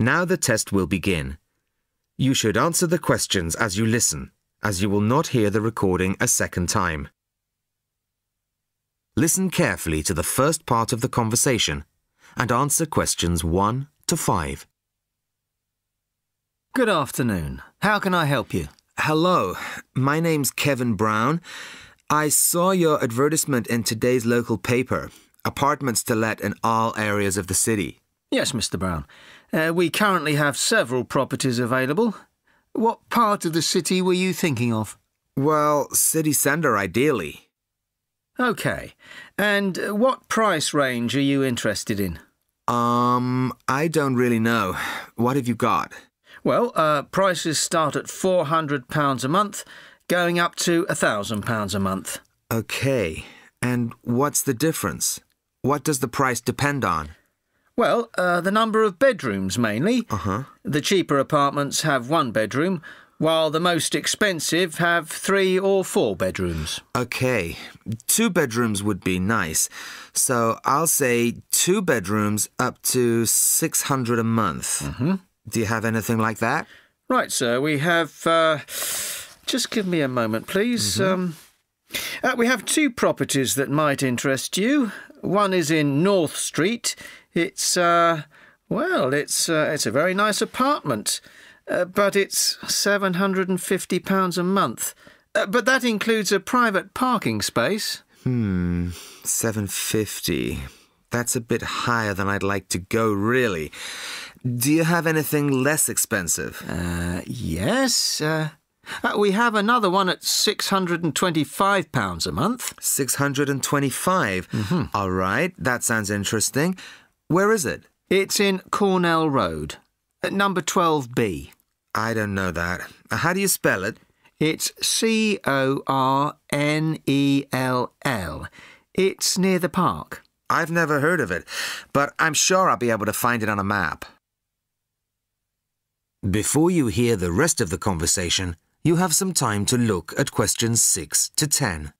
Now the test will begin. You should answer the questions as you listen, as you will not hear the recording a second time. Listen carefully to the first part of the conversation and answer questions 1 to 5. Good afternoon. How can I help you? Hello. My name's Kevin Brown. I saw your advertisement in today's local paper, apartments to let in all areas of the city. Yes, Mr Brown. Uh, we currently have several properties available. What part of the city were you thinking of? Well, city centre, ideally. OK. And what price range are you interested in? Um, I don't really know. What have you got? Well, uh, prices start at £400 a month, going up to £1,000 a month. OK. And what's the difference? What does the price depend on? Well, uh, the number of bedrooms mainly. Uh-huh. The cheaper apartments have one bedroom, while the most expensive have three or four bedrooms. Okay, two bedrooms would be nice. So I'll say two bedrooms up to 600 a month. Mm -hmm. Do you have anything like that? Right, sir. We have. Uh, just give me a moment, please. Mm -hmm. um, uh, we have two properties that might interest you. One is in North Street it's, uh, well, it's, uh, it's a very nice apartment, uh, but it's £750 a month. Uh, but that includes a private parking space. Hmm, 750. That's a bit higher than I'd like to go, really. Do you have anything less expensive? Uh, yes. Uh, uh, we have another one at £625 a month. 625 mm -hmm. All right, that sounds interesting. Where is it? It's in Cornell Road, at number 12B. I don't know that. How do you spell it? It's C O R N E L L. It's near the park. I've never heard of it, but I'm sure I'll be able to find it on a map. Before you hear the rest of the conversation, you have some time to look at questions 6 to 10.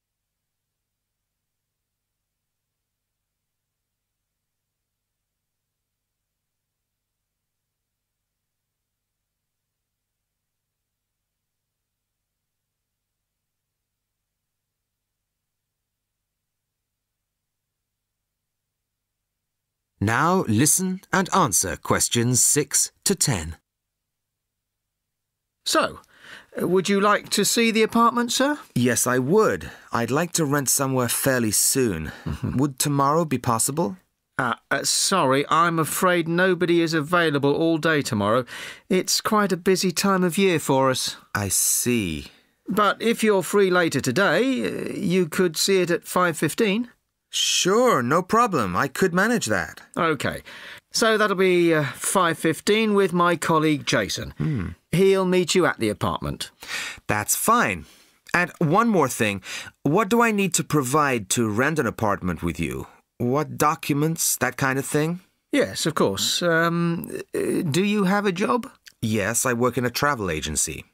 Now listen and answer questions 6 to 10. So, would you like to see the apartment, sir? Yes, I would. I'd like to rent somewhere fairly soon. Mm-hmm. Would tomorrow be possible? Uh, uh, sorry, I'm afraid nobody is available all day tomorrow. It's quite a busy time of year for us. I see. But if you're free later today, uh, you could see it at 5.15. Sure, no problem. I could manage that. OK. So that'll be uh, 5.15 with my colleague Jason. Hmm. He'll meet you at the apartment. That's fine. And one more thing. What do I need to provide to rent an apartment with you? What documents, that kind of thing? Yes, of course. Um, uh, do you have a job? Yes, I work in a travel agency.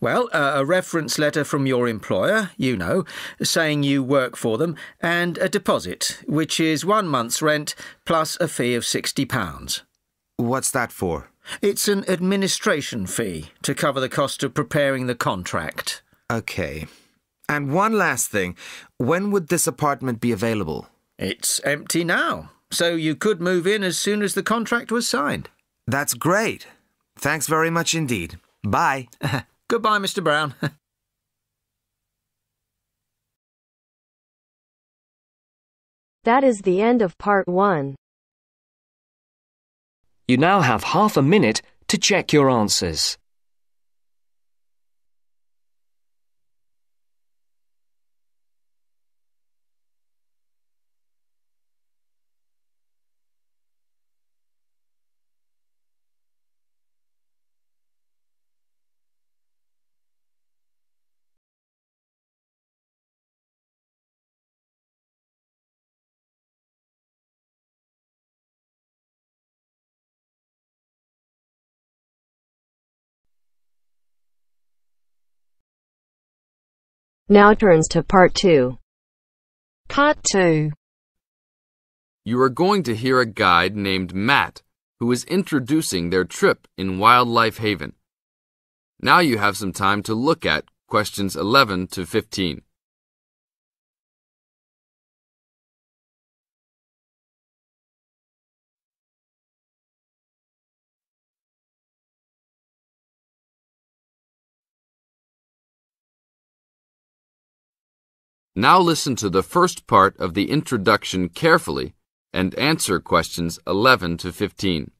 Well, uh, a reference letter from your employer, you know, saying you work for them, and a deposit, which is one month's rent plus a fee of £60. What's that for? It's an administration fee to cover the cost of preparing the contract. OK. And one last thing. When would this apartment be available? It's empty now, so you could move in as soon as the contract was signed. That's great. Thanks very much indeed. Bye. Goodbye, Mr. Brown. that is the end of part one. You now have half a minute to check your answers. Now turns to part two. Part two. You are going to hear a guide named Matt who is introducing their trip in Wildlife Haven. Now you have some time to look at questions 11 to 15. Now listen to the first part of the introduction carefully and answer questions 11 to 15.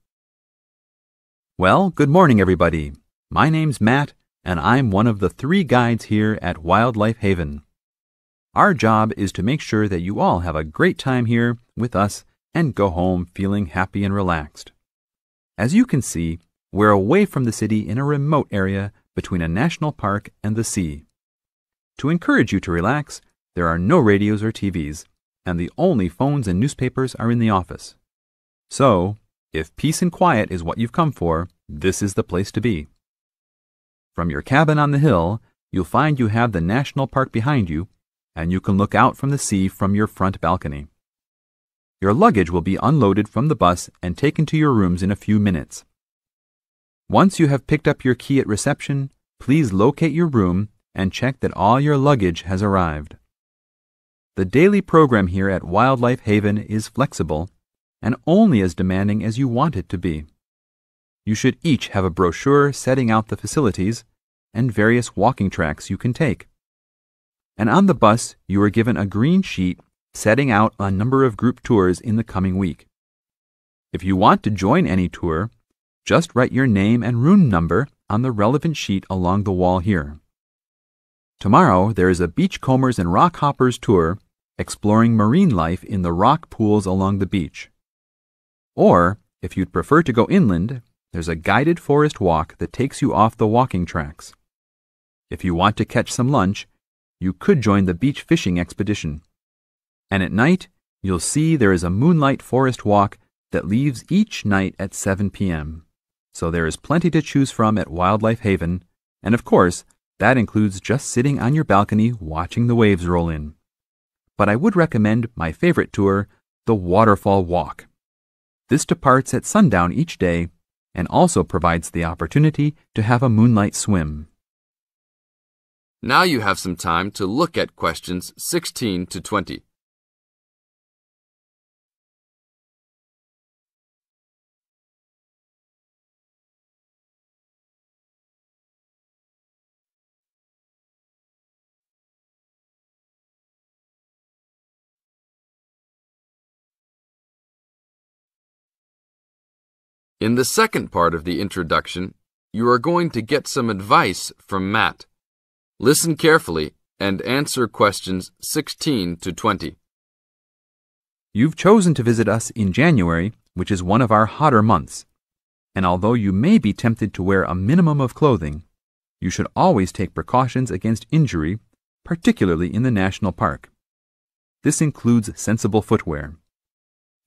Well, good morning, everybody. My name's Matt, and I'm one of the three guides here at Wildlife Haven. Our job is to make sure that you all have a great time here with us and go home feeling happy and relaxed. As you can see, we're away from the city in a remote area between a national park and the sea. To encourage you to relax, there are no radios or TVs, and the only phones and newspapers are in the office. So, if peace and quiet is what you've come for, this is the place to be. From your cabin on the hill, you'll find you have the national park behind you, and you can look out from the sea from your front balcony. Your luggage will be unloaded from the bus and taken to your rooms in a few minutes. Once you have picked up your key at reception, please locate your room and check that all your luggage has arrived. The daily program here at Wildlife Haven is flexible and only as demanding as you want it to be. You should each have a brochure setting out the facilities and various walking tracks you can take. And on the bus, you are given a green sheet setting out a number of group tours in the coming week. If you want to join any tour, just write your name and room number on the relevant sheet along the wall here. Tomorrow, there is a Beachcombers and Rockhoppers tour exploring marine life in the rock pools along the beach. Or, if you'd prefer to go inland, there's a guided forest walk that takes you off the walking tracks. If you want to catch some lunch, you could join the beach fishing expedition. And at night, you'll see there is a moonlight forest walk that leaves each night at 7 p.m. So there is plenty to choose from at Wildlife Haven, and of course, that includes just sitting on your balcony watching the waves roll in but I would recommend my favorite tour, the Waterfall Walk. This departs at sundown each day and also provides the opportunity to have a moonlight swim. Now you have some time to look at questions 16 to 20. In the second part of the introduction, you are going to get some advice from Matt. Listen carefully and answer questions 16 to 20. You've chosen to visit us in January, which is one of our hotter months. And although you may be tempted to wear a minimum of clothing, you should always take precautions against injury, particularly in the national park. This includes sensible footwear.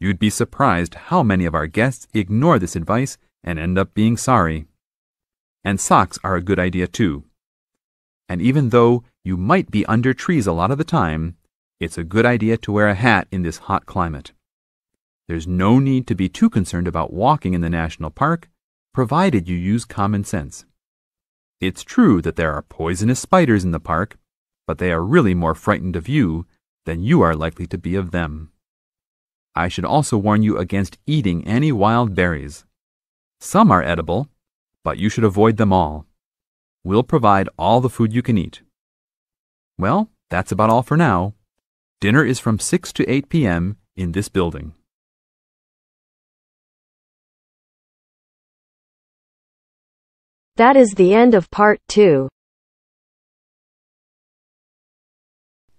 You'd be surprised how many of our guests ignore this advice and end up being sorry. And socks are a good idea too. And even though you might be under trees a lot of the time, it's a good idea to wear a hat in this hot climate. There's no need to be too concerned about walking in the national park, provided you use common sense. It's true that there are poisonous spiders in the park, but they are really more frightened of you than you are likely to be of them. I should also warn you against eating any wild berries. Some are edible, but you should avoid them all. We'll provide all the food you can eat. Well, that's about all for now. Dinner is from 6 to 8 p.m. in this building. That is the end of part 2.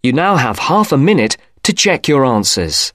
You now have half a minute to check your answers.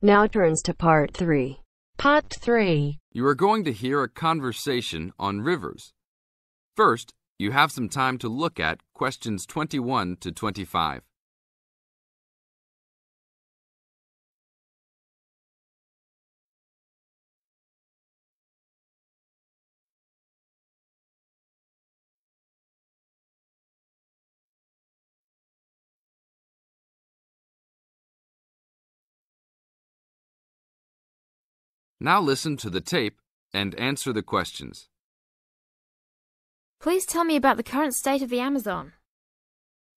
now turns to part three. Part three. You are going to hear a conversation on rivers. First, you have some time to look at questions 21 to 25. Now listen to the tape and answer the questions. Please tell me about the current state of the Amazon.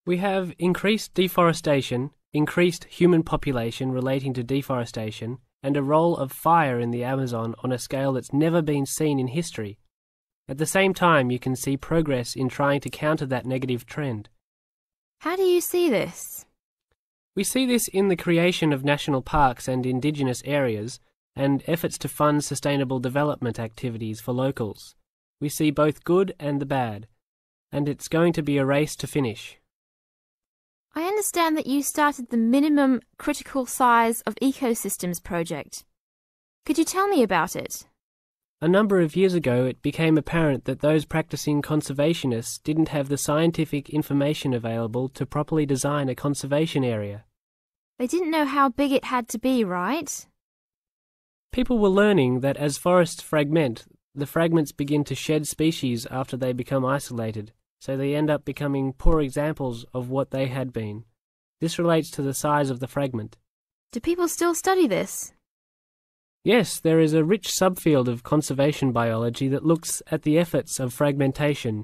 We have increased deforestation, increased human population relating to deforestation, and a role of fire in the Amazon on a scale that's never been seen in history. At the same time, you can see progress in trying to counter that negative trend. How do you see this? We see this in the creation of national parks and indigenous areas, and efforts to fund sustainable development activities for locals. We see both good and the bad, and it's going to be a race to finish. I understand that you started the Minimum Critical Size of Ecosystems project. Could you tell me about it? A number of years ago, it became apparent that those practicing conservationists didn't have the scientific information available to properly design a conservation area. They didn't know how big it had to be, right? People were learning that as forests fragment, the fragments begin to shed species after they become isolated, so they end up becoming poor examples of what they had been. This relates to the size of the fragment. Do people still study this? Yes, there is a rich subfield of conservation biology that looks at the efforts of fragmentation.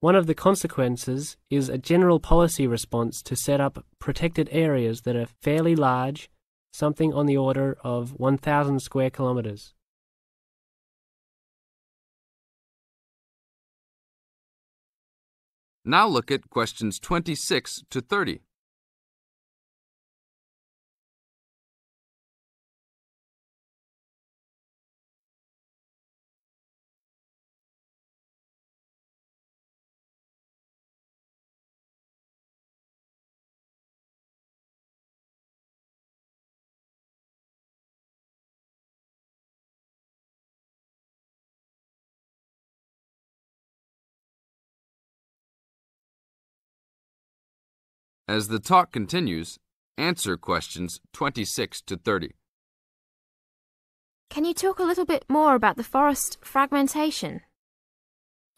One of the consequences is a general policy response to set up protected areas that are fairly large something on the order of 1,000 square kilometers. Now look at questions 26 to 30. As the talk continues, answer questions 26 to 30. Can you talk a little bit more about the forest fragmentation?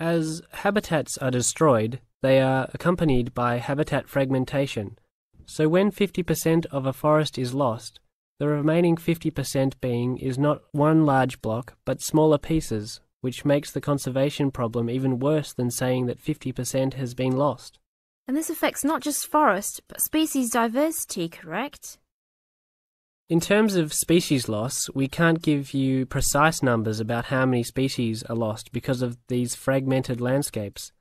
As habitats are destroyed, they are accompanied by habitat fragmentation. So when 50% of a forest is lost, the remaining 50% being is not one large block but smaller pieces, which makes the conservation problem even worse than saying that 50% has been lost. And this affects not just forest, but species diversity, correct? In terms of species loss, we can't give you precise numbers about how many species are lost because of these fragmented landscapes,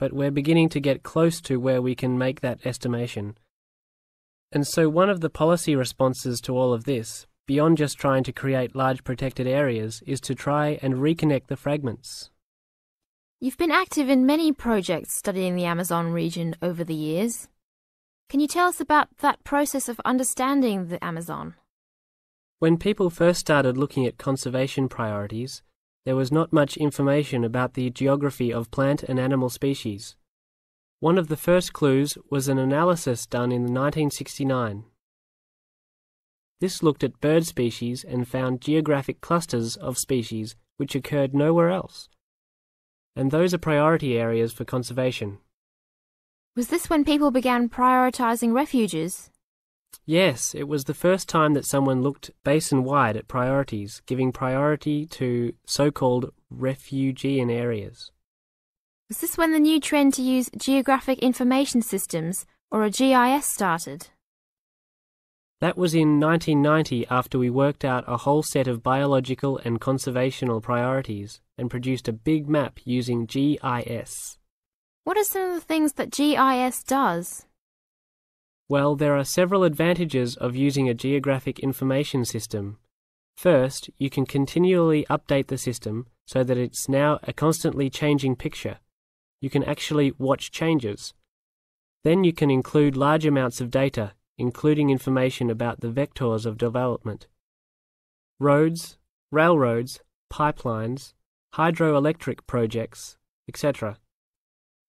but we're beginning to get close to where we can make that estimation. And so, one of the policy responses to all of this, beyond just trying to create large protected areas, is to try and reconnect the fragments. You've been active in many projects studying the Amazon region over the years. Can you tell us about that process of understanding the Amazon? When people first started looking at conservation priorities, there was not much information about the geography of plant and animal species. One of the first clues was an analysis done in 1969. This looked at bird species and found geographic clusters of species which occurred nowhere else and those are priority areas for conservation. Was this when people began prioritising refuges? Yes, it was the first time that someone looked basin wide at priorities, giving priority to so called refugean areas. Was this when the new trend to use geographic information systems, or a GIS, started? That was in 1990 after we worked out a whole set of biological and conservational priorities and produced a big map using GIS. What are some of the things that GIS does? Well, there are several advantages of using a geographic information system. First, you can continually update the system so that it's now a constantly changing picture. You can actually watch changes. Then you can include large amounts of data including information about the vectors of development. Roads, railroads, pipelines, hydroelectric projects, etc.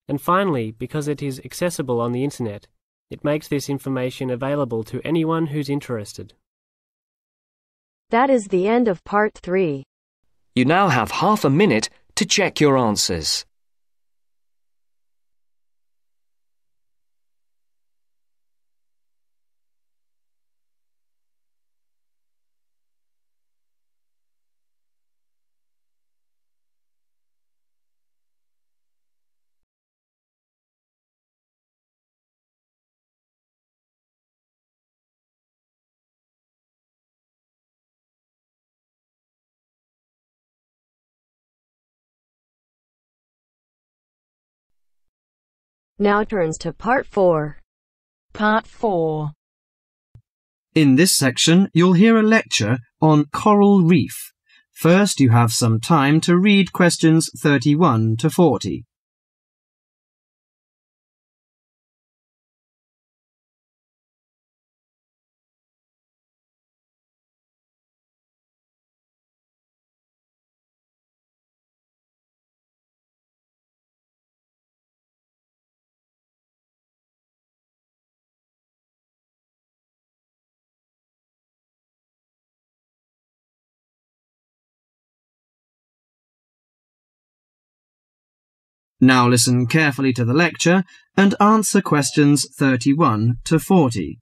And finally, because it is accessible on the internet, it makes this information available to anyone who's interested. That is the end of part 3. You now have half a minute to check your answers. now turns to part 4. Part 4 In this section, you'll hear a lecture on coral reef. First, you have some time to read questions 31 to 40. Now listen carefully to the lecture and answer questions 31 to 40.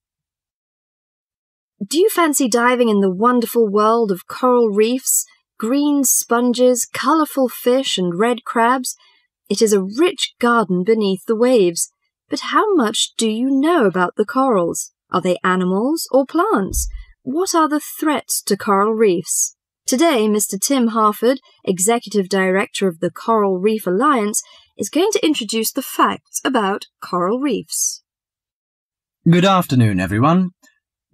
Do you fancy diving in the wonderful world of coral reefs, green sponges, colourful fish and red crabs? It is a rich garden beneath the waves. But how much do you know about the corals? Are they animals or plants? What are the threats to coral reefs? Today, Mr. Tim Harford, Executive Director of the Coral Reef Alliance, is going to introduce the facts about coral reefs. Good afternoon, everyone.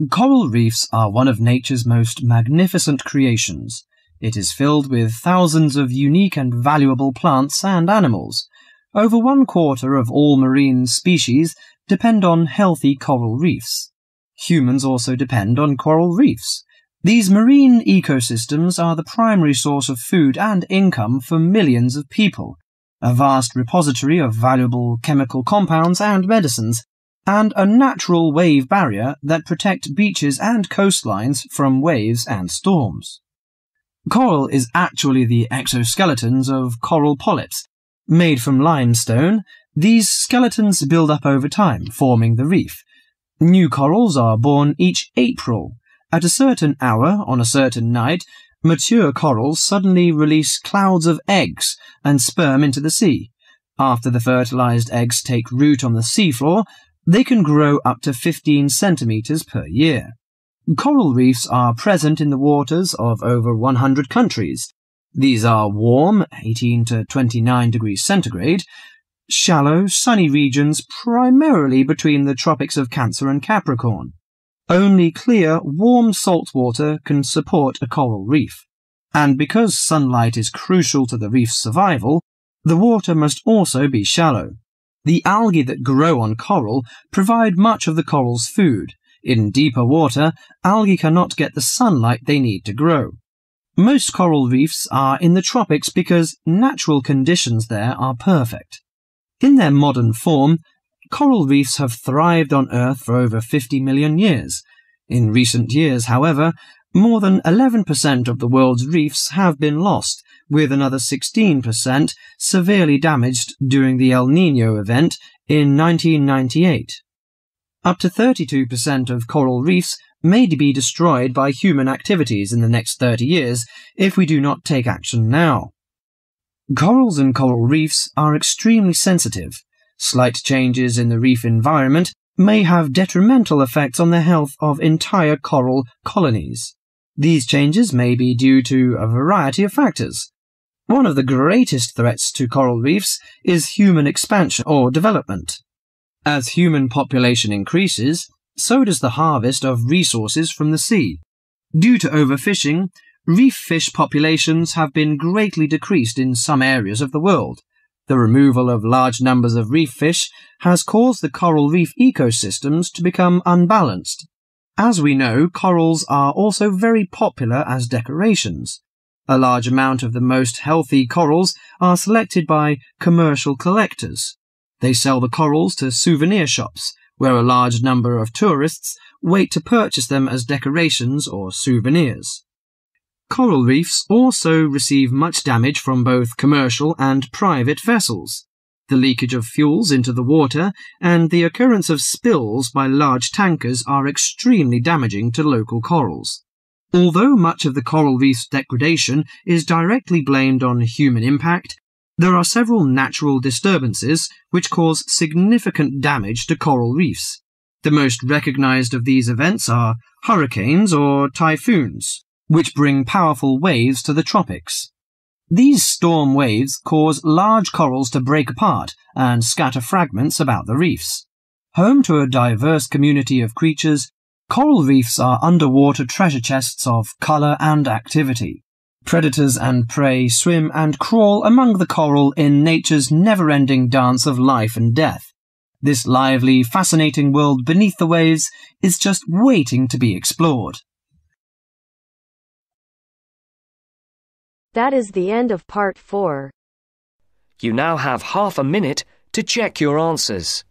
Coral reefs are one of nature's most magnificent creations. It is filled with thousands of unique and valuable plants and animals. Over one quarter of all marine species depend on healthy coral reefs. Humans also depend on coral reefs. These marine ecosystems are the primary source of food and income for millions of people, a vast repository of valuable chemical compounds and medicines, and a natural wave barrier that protect beaches and coastlines from waves and storms. Coral is actually the exoskeletons of coral polyps. Made from limestone, these skeletons build up over time, forming the reef. New corals are born each April, at a certain hour on a certain night, mature corals suddenly release clouds of eggs and sperm into the sea. After the fertilized eggs take root on the seafloor, they can grow up to 15 centimeters per year. Coral reefs are present in the waters of over 100 countries. These are warm, 18 to 29 degrees centigrade, shallow, sunny regions primarily between the tropics of Cancer and Capricorn. Only clear, warm salt water can support a coral reef. And because sunlight is crucial to the reef's survival, the water must also be shallow. The algae that grow on coral provide much of the coral's food. In deeper water, algae cannot get the sunlight they need to grow. Most coral reefs are in the tropics because natural conditions there are perfect. In their modern form, Coral reefs have thrived on Earth for over 50 million years. In recent years, however, more than 11% of the world's reefs have been lost, with another 16% severely damaged during the El Nino event in 1998. Up to 32% of coral reefs may be destroyed by human activities in the next 30 years if we do not take action now. Corals and coral reefs are extremely sensitive, Slight changes in the reef environment may have detrimental effects on the health of entire coral colonies. These changes may be due to a variety of factors. One of the greatest threats to coral reefs is human expansion or development. As human population increases, so does the harvest of resources from the sea. Due to overfishing, reef fish populations have been greatly decreased in some areas of the world, the removal of large numbers of reef fish has caused the coral reef ecosystems to become unbalanced. As we know, corals are also very popular as decorations. A large amount of the most healthy corals are selected by commercial collectors. They sell the corals to souvenir shops, where a large number of tourists wait to purchase them as decorations or souvenirs. Coral reefs also receive much damage from both commercial and private vessels, the leakage of fuels into the water, and the occurrence of spills by large tankers are extremely damaging to local corals. Although much of the coral reef's degradation is directly blamed on human impact, there are several natural disturbances which cause significant damage to coral reefs. The most recognized of these events are hurricanes or typhoons, which bring powerful waves to the tropics. These storm waves cause large corals to break apart and scatter fragments about the reefs. Home to a diverse community of creatures, coral reefs are underwater treasure chests of colour and activity. Predators and prey swim and crawl among the coral in nature's never-ending dance of life and death. This lively, fascinating world beneath the waves is just waiting to be explored. That is the end of part four. You now have half a minute to check your answers.